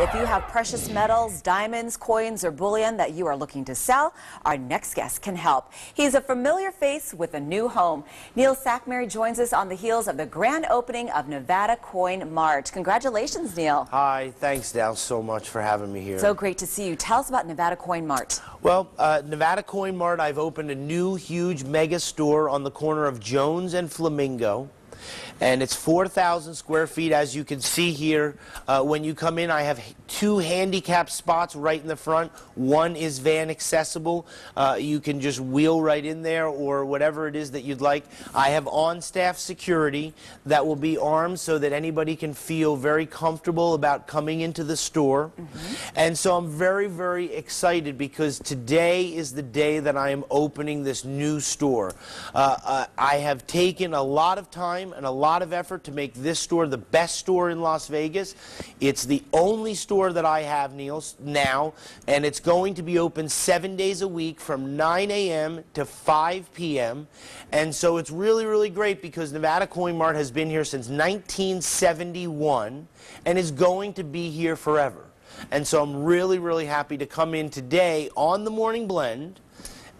If you have precious metals, diamonds, coins, or bullion that you are looking to sell, our next guest can help. He's a familiar face with a new home. Neil Sackmary joins us on the heels of the grand opening of Nevada Coin Mart. Congratulations, Neil. Hi, thanks, Dale, so much for having me here. So great to see you. Tell us about Nevada Coin Mart. Well, uh, Nevada Coin Mart, I've opened a new, huge mega store on the corner of Jones and Flamingo and it's 4,000 square feet as you can see here. Uh, when you come in, I have two handicap spots right in the front. One is van accessible. Uh, you can just wheel right in there or whatever it is that you'd like. I have on-staff security that will be armed so that anybody can feel very comfortable about coming into the store. Mm -hmm. And so I'm very, very excited because today is the day that I am opening this new store. Uh, uh I have taken a lot of time time and a lot of effort to make this store the best store in Las Vegas. It's the only store that I have, Neil, now, and it's going to be open seven days a week from 9 a.m. to 5 p.m. And so it's really, really great because Nevada Coin Mart has been here since 1971 and is going to be here forever. And so I'm really, really happy to come in today on the Morning Blend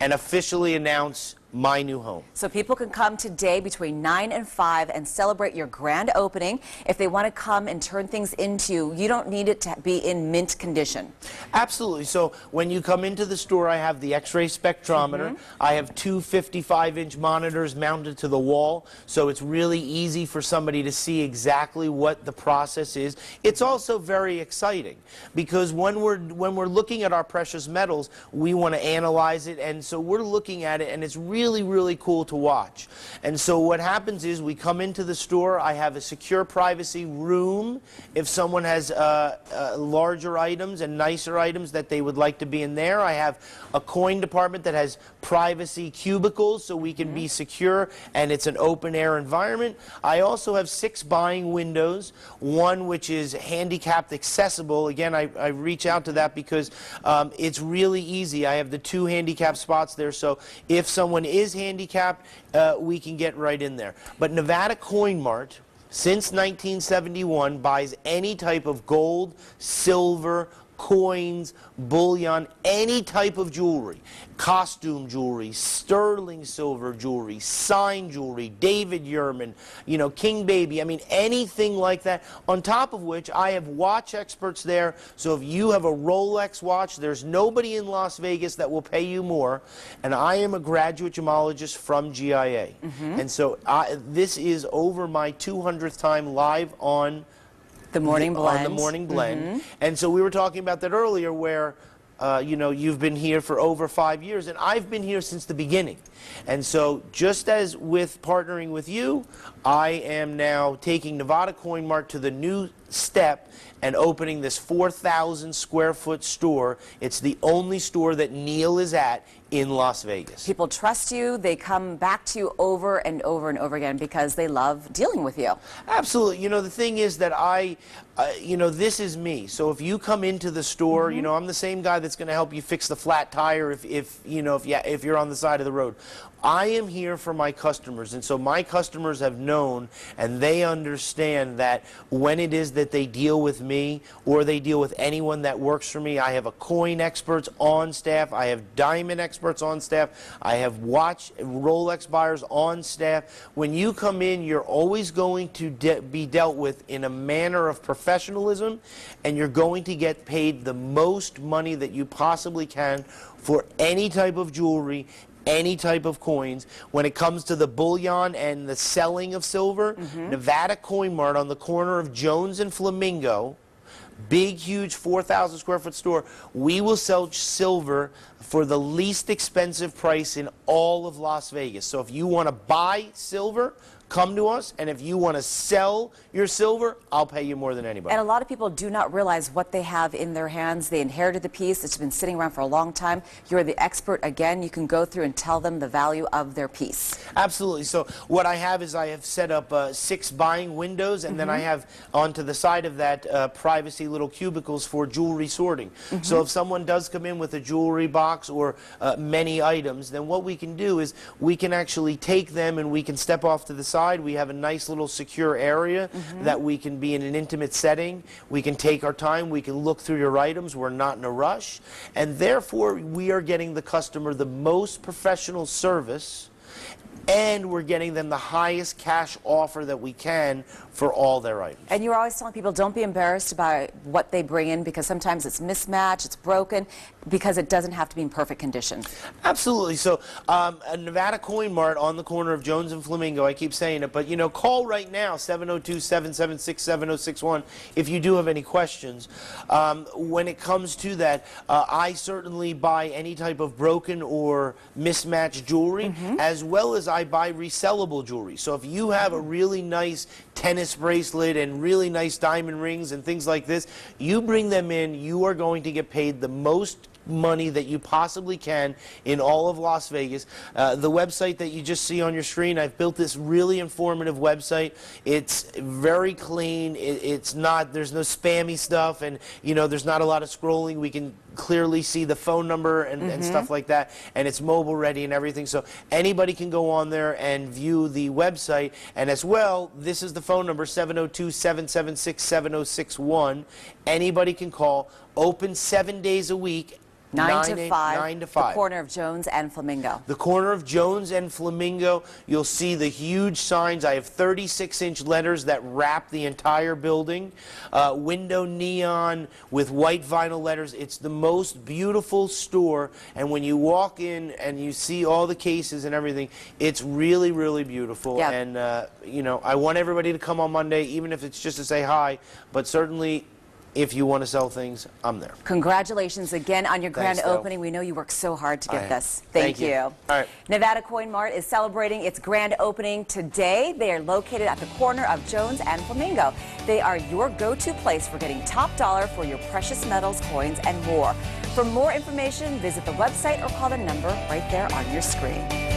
and officially announce my new home. So people can come today between 9 and 5 and celebrate your grand opening. If they want to come and turn things into, you don't need it to be in mint condition. Absolutely. So when you come into the store, I have the x-ray spectrometer. Mm -hmm. I have two 55-inch monitors mounted to the wall, so it's really easy for somebody to see exactly what the process is. It's also very exciting because when we're, when we're looking at our precious metals, we want to analyze it, and so we're looking at it, and it's really really, really cool to watch. And so what happens is we come into the store. I have a secure privacy room. If someone has uh, uh, larger items and nicer items that they would like to be in there, I have a coin department that has privacy cubicles so we can mm -hmm. be mm-hmm. secure and it's an open air environment. I also have six buying windows, one which is handicapped accessible. Again, I, I reach out to that because um, it's really easy. I have the two handicap spots there so if someone is handicapped, uh, we can get right in there. But Nevada Coin Mart, since 1971, buys any type of gold, silver, coins, bullion, any type of jewelry, costume jewelry, sterling silver jewelry, sign jewelry, David Yerman, you know, King Baby, I mean, anything like that, on top of which I have watch experts there, so if you have a Rolex watch, there's nobody in Las Vegas that will pay you more, and I am a graduate gemologist from GIA, mm -hmm. and so I, this is over my 200th time live on the morning blend. On the morning mm-hmm. blend. Mm -hmm. And so we were talking about that earlier where uh, you know, you've been here for over five years, and I've been here since the beginning. And so, just as with partnering with you, I am now taking Nevada Coin Mart to the new step and opening this 4,000 square foot store. It's the only store that Neil is at in Las Vegas. People trust you. They come back to you over and over and over again because they love dealing with you. Absolutely. You know, the thing is that I, uh, you know, this is me. So if you come into the store, mm -hmm. you mm-hmm. know, I'm the same guy that's going to help you fix the flat tire if, if you know, if, you, if you're on the side of the road. I am here for my customers. And so my customers have known and they understand that when it is that that they deal with me or they deal with anyone that works for me. I have a coin experts on staff. I have diamond experts on staff. I have watch Rolex buyers on staff. When you come in, you're always going to de be dealt with in a manner of professionalism and you're going to get paid the most money that you possibly can for any type of jewelry any type of coins. When it comes to the bullion and the selling of silver, mm -hmm. Nevada Coin Mart on the corner of Jones and Flamingo, big, huge 4,000 square foot store, we will sell silver for the least expensive price in all of Las Vegas. So if you want to buy silver, come to us, and if you want to sell your silver, I'll pay you more than anybody. And a lot of people do not realize what they have in their hands. They inherited the piece. It's been sitting around for a long time. You're the expert again. You can go through and tell them the value of their piece. Absolutely. So what I have is I have set up uh, six buying windows, and mm -hmm. then I mm-hmm. have onto the side of that uh, privacy little cubicles for jewelry sorting. Mm -hmm. So mm-hmm. if someone does come in with a jewelry box or uh, many items, then what we can do is we can actually take them and we can step off to the side outside. We have a nice little secure area mm -hmm. that we can be in an intimate setting. We can take our time. We can look through your items. We're not in a rush. And therefore, we are getting the customer the most professional service and we're getting them the highest cash offer that we can for all their items. And you're always telling people don't be embarrassed about what they bring in because sometimes it's mismatched, it's broken, because it doesn't have to be in perfect condition. Absolutely. So um, a Nevada Coin Mart on the corner of Jones and Flamingo, I keep saying it, but you know, call right now, 702-776-7061 if you do have any questions. Um, when it comes to that, uh, I certainly buy any type of broken or mismatched jewelry mm -hmm. as well as I I buy resellable jewelry. So if you have a really nice tennis bracelet and really nice diamond rings and things like this, you bring them in, you are going to get paid the most money that you possibly can in all of Las Vegas. Uh, the website that you just see on your screen, I've built this really informative website. It's very clean. It, it's not, there's no spammy stuff and, you know, there's not a lot of scrolling. We can clearly see the phone number and, mm -hmm. and mm-hmm. stuff like that. And it's mobile ready and everything. So anybody can go on there and view the website. And as well, this is the phone number, 702-776-7061. Anybody can call. Open seven days a week, Nine, nine, to five. Nine to five. The corner of Jones and Flamingo. The corner of Jones and Flamingo. You'll see the huge signs. I have 36-inch letters that wrap the entire building. Uh, window neon with white vinyl letters. It's the most beautiful store. And when you walk in and you see all the cases and everything, it's really, really beautiful. Yep. And, uh, you know, I want everybody to come on Monday, even if it's just to say hi. But certainly if you want to sell things, I'm there. Congratulations again on your grand Thanks, opening. We know you worked so hard to get I this. Thank, Thank you. you. All right. Nevada Coin Mart is celebrating its grand opening today. They are located at the corner of Jones and Flamingo. They are your go-to place for getting top dollar for your precious metals, coins, and more. For more information, visit the website or call the number right there on your screen.